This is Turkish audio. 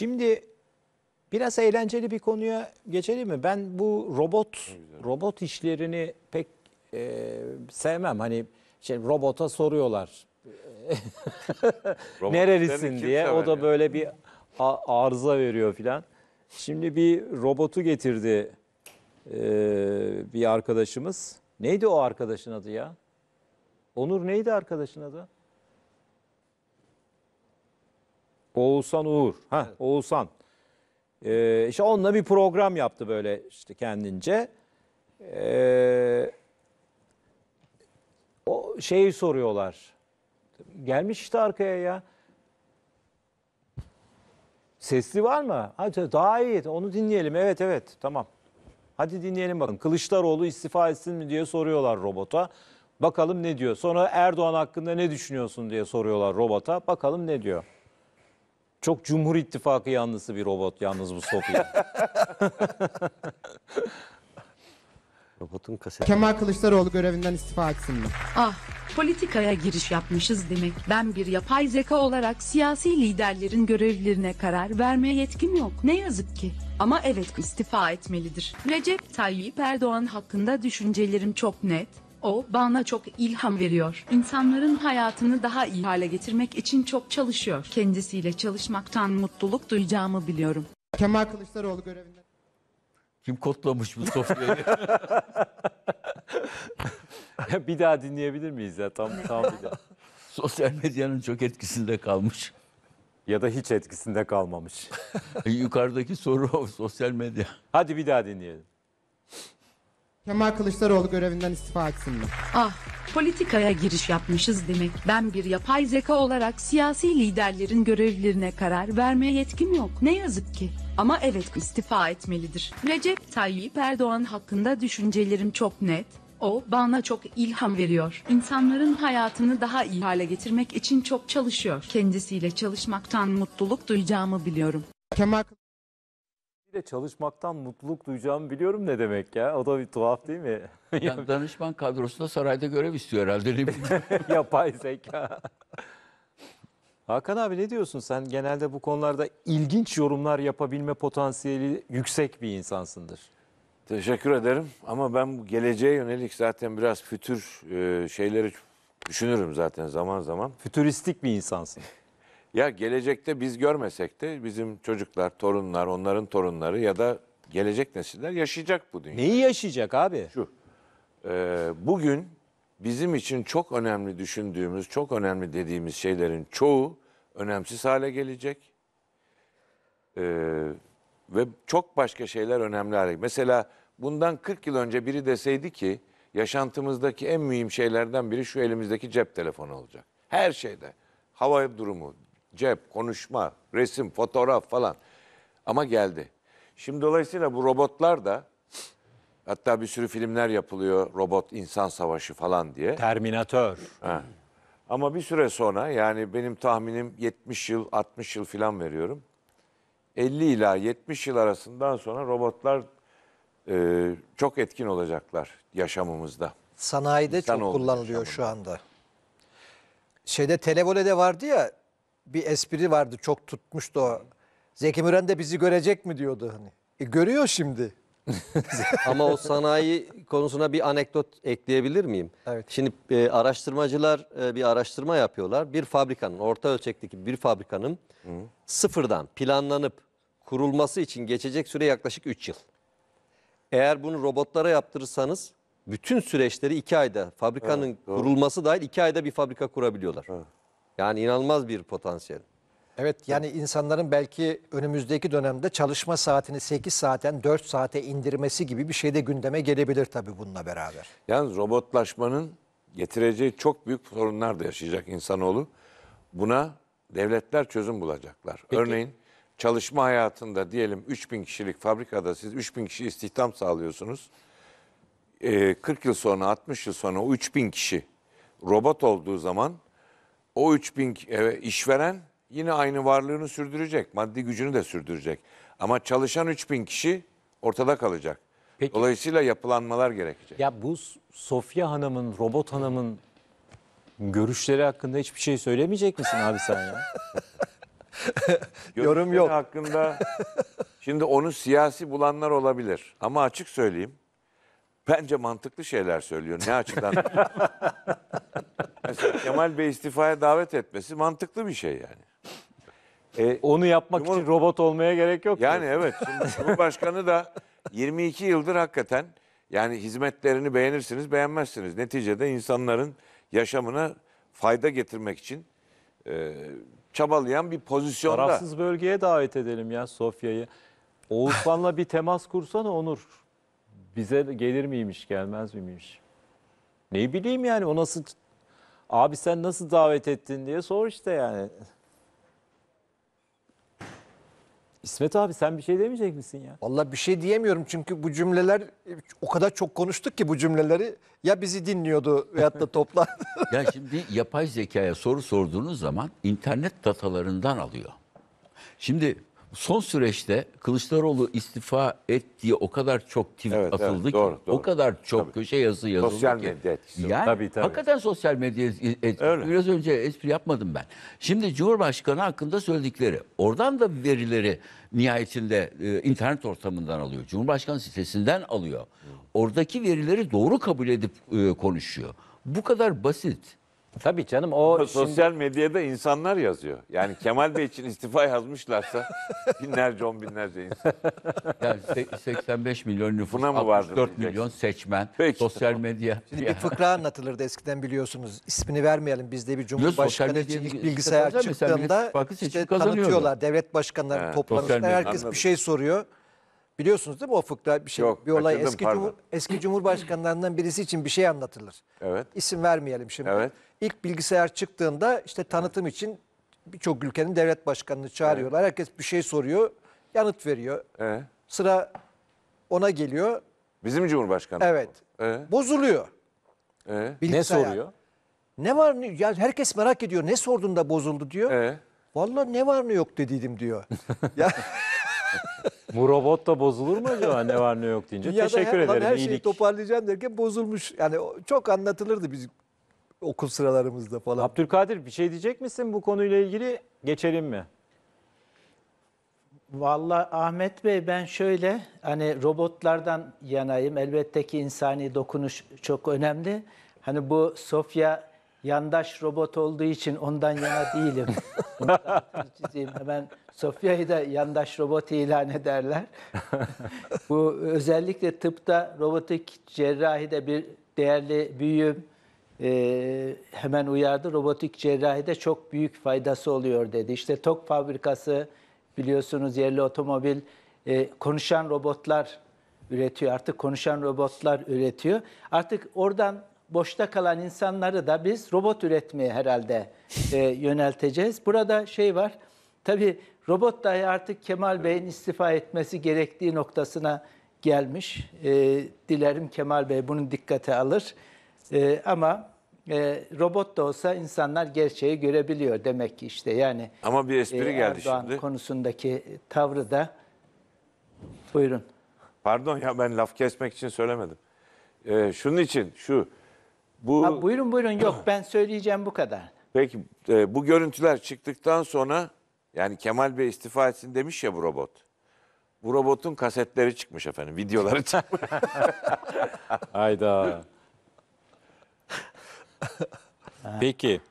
Şimdi biraz eğlenceli bir konuya geçelim mi? Ben bu robot robot işlerini pek e, sevmem. Hani şey robota soruyorlar. Robot Nerelisin diye. O da böyle bir arıza veriyor filan. Şimdi bir robotu getirdi e, bir arkadaşımız. Neydi o arkadaşın adı ya? Onur neydi arkadaşın adı? Oğuzhan Uğur. Ha evet. Oğuzhan. Ee, işte onunla bir program yaptı böyle işte kendince. Ee, o şeyi soruyorlar. Gelmiş işte arkaya ya. Sesli var mı? Hadi daha iyi. Onu dinleyelim. Evet evet tamam. Hadi dinleyelim bakın. Kılıçdaroğlu istifa etsin mi diye soruyorlar robota. Bakalım ne diyor. Sonra Erdoğan hakkında ne düşünüyorsun diye soruyorlar robota. Bakalım ne diyor. Çok Cumhur İttifakı yanlısı bir robot yalnız bu Sofya. Robotun kaseti. Kemal Kılıçdaroğlu görevinden istifa etsin mi? Ah, politikaya giriş yapmışız demek. Ben bir yapay zeka olarak siyasi liderlerin görevlerine karar vermeye yetkim yok. Ne yazık ki. Ama evet istifa etmelidir. Recep Tayyip Erdoğan hakkında düşüncelerim çok net. O bana çok ilham veriyor. İnsanların hayatını daha iyi hale getirmek için çok çalışıyor. Kendisiyle çalışmaktan mutluluk duyacağımı biliyorum. Kemal Kılıçdaroğlu görevinden. Kim kodlamış bu sofrayı? bir daha dinleyebilir miyiz ya? Tam, tam bir daha. Sosyal medyanın çok etkisinde kalmış. Ya da hiç etkisinde kalmamış. Yukarıdaki soru o sosyal medya. Hadi bir daha dinleyelim. Kemal Kılıçdaroğlu görevinden istifa etsin mi? Ah, politikaya giriş yapmışız demek. Ben bir yapay zeka olarak siyasi liderlerin görevlerine karar vermeye yetkim yok. Ne yazık ki. Ama evet istifa etmelidir. Recep Tayyip Erdoğan hakkında düşüncelerim çok net. O bana çok ilham veriyor. İnsanların hayatını daha iyi hale getirmek için çok çalışıyor. Kendisiyle çalışmaktan mutluluk duyacağımı biliyorum. Kemal de çalışmaktan mutluluk duyacağımı biliyorum ne demek ya. O da bir tuhaf değil mi? Yani danışman kadrosunda sarayda görev istiyor herhalde. Ne bileyim. Yapay zeka. Hakan abi ne diyorsun sen? Genelde bu konularda ilginç yorumlar yapabilme potansiyeli yüksek bir insansındır. Teşekkür ederim ama ben geleceğe yönelik zaten biraz fütür e, şeyleri düşünürüm zaten zaman zaman. Fütüristik bir insansın. Ya gelecekte biz görmesek de bizim çocuklar, torunlar, onların torunları ya da gelecek nesiller yaşayacak bu dünya. Neyi yaşayacak abi? Şu, e, bugün bizim için çok önemli düşündüğümüz, çok önemli dediğimiz şeylerin çoğu önemsiz hale gelecek. E, ve çok başka şeyler önemli hale Mesela bundan 40 yıl önce biri deseydi ki yaşantımızdaki en mühim şeylerden biri şu elimizdeki cep telefonu olacak. Her şeyde. Hava durumu, Cep, konuşma, resim, fotoğraf falan. Ama geldi. Şimdi dolayısıyla bu robotlar da hatta bir sürü filmler yapılıyor robot insan savaşı falan diye. Terminator. Ha. Ama bir süre sonra yani benim tahminim 70 yıl 60 yıl falan veriyorum. 50 ila 70 yıl arasından sonra robotlar e, çok etkin olacaklar yaşamımızda. Sanayide İnsan çok kullanılıyor yaşamında. şu anda. Şeyde Televole'de vardı ya bir espri vardı çok tutmuştu o. Zeki Müren de bizi görecek mi diyordu hani. E, görüyor şimdi. Ama o sanayi konusuna bir anekdot ekleyebilir miyim? Evet. Şimdi e, araştırmacılar e, bir araştırma yapıyorlar. Bir fabrikanın, orta ölçekteki bir fabrikanın sıfırdan planlanıp kurulması için geçecek süre yaklaşık 3 yıl. Eğer bunu robotlara yaptırırsanız bütün süreçleri 2 ayda fabrikanın kurulması dahil 2 ayda bir fabrika kurabiliyorlar. Yani inanılmaz bir potansiyel. Evet yani insanların belki önümüzdeki dönemde çalışma saatini 8 saatten 4 saate indirmesi gibi bir şey de gündeme gelebilir tabii bununla beraber. Yalnız robotlaşmanın getireceği çok büyük sorunlar da yaşayacak insanoğlu. Buna devletler çözüm bulacaklar. Peki. Örneğin çalışma hayatında diyelim 3000 kişilik fabrikada siz 3000 kişi istihdam sağlıyorsunuz. Ee, 40 yıl sonra 60 yıl sonra o 3000 kişi robot olduğu zaman o 3000 e, işveren yine aynı varlığını sürdürecek. Maddi gücünü de sürdürecek. Ama çalışan 3000 kişi ortada kalacak. Peki. Dolayısıyla yapılanmalar gerekecek. Ya bu Sofya Hanım'ın, Robot Hanım'ın görüşleri hakkında hiçbir şey söylemeyecek misin abi sen ya? Yorum yok. hakkında şimdi onu siyasi bulanlar olabilir. Ama açık söyleyeyim. Bence mantıklı şeyler söylüyor. Ne açıdan? Mesela Kemal Bey istifaya davet etmesi mantıklı bir şey yani. E, Onu yapmak Cumhur- için robot olmaya gerek yok. Yani diyor. evet. Şimdi Cumhurbaşkanı da 22 yıldır hakikaten yani hizmetlerini beğenirsiniz beğenmezsiniz. Neticede insanların yaşamına fayda getirmek için e, çabalayan bir pozisyonda. Tarafsız bölgeye davet edelim ya Sofya'yı. Oğuzhan'la bir temas kursana Onur bize gelir miymiş gelmez miymiş? Ne bileyim yani o nasıl abi sen nasıl davet ettin diye sor işte yani. İsmet abi sen bir şey demeyecek misin ya? Vallahi bir şey diyemiyorum çünkü bu cümleler o kadar çok konuştuk ki bu cümleleri ya bizi dinliyordu veyahut da toplar. ya şimdi yapay zekaya soru sorduğunuz zaman internet datalarından alıyor. Şimdi son süreçte Kılıçdaroğlu istifa et diye o kadar çok tweet Evet, atıldı evet, ki, doğru, o kadar çok Tabii. köşe yazı yazıldı Sosyal ki. medya etkisi Yani Tabii, tabii. hakikaten sosyal medya etkisi. Biraz önce espri yapmadım ben. Şimdi Cumhurbaşkanı hakkında söyledikleri, oradan da verileri nihayetinde e, internet ortamından alıyor. Cumhurbaşkanı sitesinden alıyor. Oradaki verileri doğru kabul edip e, konuşuyor. Bu kadar basit. Tabii canım o Ama şimdi- Sosyal medyada insanlar yazıyor. Yani Kemal Bey için istifa yazmışlarsa binlerce on binlerce insan. Yani 85 milyon nüfus, Buna mı vardı 64 milyon seçmen, Peki. sosyal medya. Şimdi bir fıkra anlatılırdı eskiden biliyorsunuz. İsmini vermeyelim bizde bir cumhurbaşkanı sosyal için ilk bilgisayar çıktığında işte tanıtıyorlar. Devlet başkanları toplamışlar. medyada. Herkes Anladım. bir şey soruyor. Biliyorsunuz değil mi o fıkra bir şey? Yok, bir olay kaçırdım, eski, pardon. cumhur, eski cumhurbaşkanlarından birisi için bir şey anlatılır. Evet. İsim vermeyelim şimdi. Evet. İlk bilgisayar çıktığında işte tanıtım için birçok ülkenin devlet başkanını çağırıyorlar. Evet. Herkes bir şey soruyor, yanıt veriyor. Evet. Sıra ona geliyor. Bizim Cumhurbaşkanı. Evet. evet. Bozuluyor. Evet. Ne soruyor? Ne var ne yani herkes merak ediyor. Ne sordun da bozuldu diyor. Evet. Vallahi ne var ne yok dediydim diyor. ya Bu robot da bozulur mu acaba ne var ne yok deyince? Dünyada Teşekkür her, ederim. Her şeyi iyilik. toparlayacağım derken bozulmuş. Yani çok anlatılırdı biz okul sıralarımızda falan. Abdülkadir bir şey diyecek misin bu konuyla ilgili? Geçelim mi? Valla Ahmet Bey ben şöyle hani robotlardan yanayım. Elbette ki insani dokunuş çok önemli. Hani bu Sofya yandaş robot olduğu için ondan yana değilim. hemen Sofya'yı da yandaş robot ilan ederler. Bu özellikle tıpta robotik cerrahide bir değerli büyüğüm e, hemen uyardı. Robotik cerrahide çok büyük faydası oluyor dedi. İşte TOK fabrikası biliyorsunuz yerli otomobil e, konuşan robotlar üretiyor. Artık konuşan robotlar üretiyor. Artık oradan boşta kalan insanları da biz robot üretmeye herhalde e, yönelteceğiz. Burada şey var. Tabii Robot dahi artık Kemal Bey'in istifa etmesi gerektiği noktasına gelmiş. E, dilerim Kemal Bey bunun dikkate alır. E, ama e, robot da olsa insanlar gerçeği görebiliyor demek ki işte yani. Ama bir e, espri e, geldi Erdoğan şimdi. konusundaki tavrı da buyurun. Pardon ya ben laf kesmek için söylemedim. E, şunun için şu bu ha, buyurun buyurun yok ben söyleyeceğim bu kadar. Peki e, bu görüntüler çıktıktan sonra yani Kemal Bey istifa etsin demiş ya bu robot. Bu robotun kasetleri çıkmış efendim. Videoları çıkmış. Hayda. Peki.